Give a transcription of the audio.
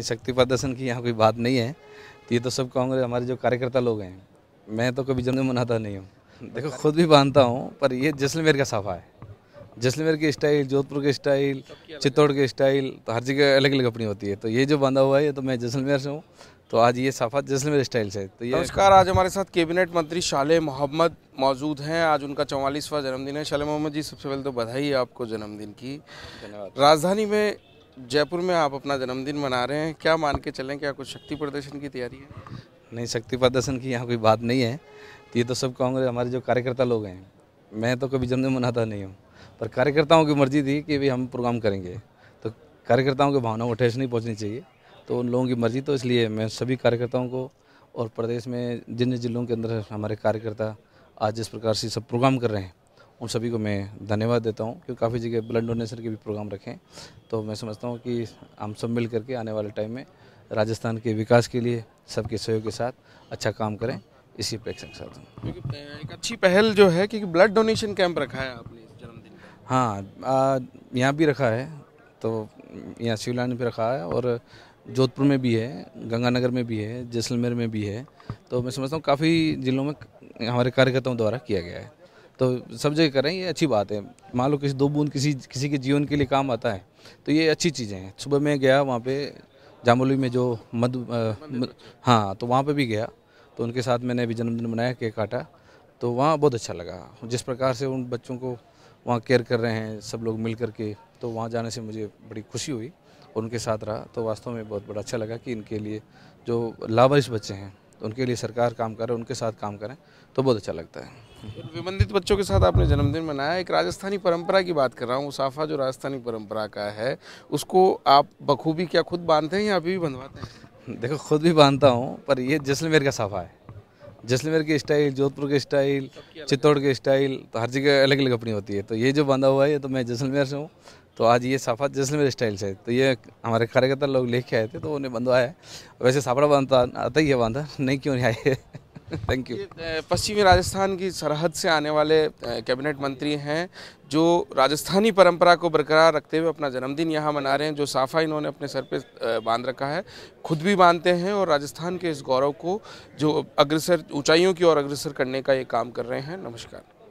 शक्ति प्रदर्शन की यहाँ कोई बात नहीं है तो ये तो सब कांग्रेस हमारे जो कार्यकर्ता लोग हैं मैं तो कभी जन्म मनाता नहीं हूँ देखो खुद भी मानता हूँ पर ये जैसलमेर का साफा है जैसलमेर की स्टाइल जोधपुर की स्टाइल चित्तौड़ की स्टाइल तो हर जगह अलग अलग अपनी होती है तो ये जो बांधा हुआ है ये तो मैं जैसलमेर से हूँ तो आज ये साफा जैसलमेर स्टाइल से तो ये नमस्कार आज हमारे साथ कैबिनेट मंत्री शाले मोहम्मद मौजूद हैं आज उनका चौवालीसवां जन्मदिन है शाले मोहम्मद जी सबसे पहले तो बधाई है आपको जन्मदिन की राजधानी में जयपुर में आप अपना जन्मदिन मना रहे हैं क्या मान के चलें क्या कुछ शक्ति प्रदर्शन की तैयारी है नहीं शक्ति प्रदर्शन की यहाँ कोई बात नहीं है तो ये तो सब कांग्रेस हमारे जो कार्यकर्ता लोग हैं मैं तो कभी जन्मदिन मनाता नहीं हूँ पर कार्यकर्ताओं की मर्जी थी कि भाई हम प्रोग्राम करेंगे तो कार्यकर्ताओं की भावना को ठेस नहीं पहुँचनी चाहिए तो उन लोगों की मर्जी तो इसलिए मैं सभी कार्यकर्ताओं को और प्रदेश में जिन जिलों के अंदर हमारे कार्यकर्ता आज जिस प्रकार से सब प्रोग्राम कर रहे हैं उन सभी को मैं धन्यवाद देता हूँ क्योंकि काफ़ी जगह ब्लड डोनेशन के भी प्रोग्राम रखें तो मैं समझता हूँ कि हम सब मिल करके आने वाले टाइम में राजस्थान के विकास के लिए सबके सहयोग के साथ अच्छा काम करें इसी अपेक्षा के साथ एक अच्छी पहल जो है क्योंकि ब्लड डोनेशन कैंप रखा है आपने जन्मदिन हाँ यहाँ भी रखा है तो यहाँ शिवला ने भी रखा है और जोधपुर में भी है गंगानगर में भी है जैसलमेर में भी है तो मैं समझता हूँ काफ़ी ज़िलों में हमारे कार्यकर्ताओं द्वारा किया गया है तो सब जगह करें ये अच्छी बात है मान लो किसी दो बूंद किसी किसी के जीवन के लिए काम आता है तो ये अच्छी चीज़ें हैं सुबह मैं गया वहाँ पे जामोली में जो मध हाँ तो वहाँ पे भी गया तो उनके साथ मैंने अभी जन्मदिन मनाया केक काटा तो वहाँ बहुत अच्छा लगा जिस प्रकार से उन बच्चों को वहाँ केयर कर रहे हैं सब लोग मिल करके तो वहाँ जाने से मुझे बड़ी खुशी हुई और उनके साथ रहा तो वास्तव में बहुत बड़ा अच्छा लगा कि इनके लिए जो लावारिश बच्चे हैं तो उनके लिए सरकार काम करे उनके साथ काम करें तो बहुत अच्छा लगता है विबंधित बच्चों के साथ आपने जन्मदिन मनाया एक राजस्थानी परंपरा की बात कर रहा हूँ मुसाफा जो राजस्थानी परंपरा का है उसको आप बखूबी क्या खुद बांधते हैं या अभी भी बंधवाते हैं देखो खुद भी बांधता हूँ पर ये जैसलमेर का साफा है जैसलमेर की स्टाइल जोधपुर के स्टाइल चित्तौड़ के स्टाइल तो हर जगह अलग अलग अपनी होती है तो ये जो बांधा हुआ है तो मैं जैसलमेर से हूँ तो आज ये साफा जैसलमेर स्टाइल से तो ये हमारे कार्यकर्ता लोग लेके आए थे तो उन्हें बंधवाया वैसे साफड़ा बांधता आता ही है बांधा नहीं क्यों नहीं आए थैंक यू पश्चिमी राजस्थान की सरहद से आने वाले कैबिनेट मंत्री हैं जो राजस्थानी परंपरा को बरकरार रखते हुए अपना जन्मदिन यहाँ मना रहे हैं जो साफा इन्होंने अपने सर पे बांध रखा है खुद भी बांधते हैं और राजस्थान के इस गौरव को जो अग्रसर ऊंचाइयों की ओर अग्रसर करने का ये काम कर रहे हैं नमस्कार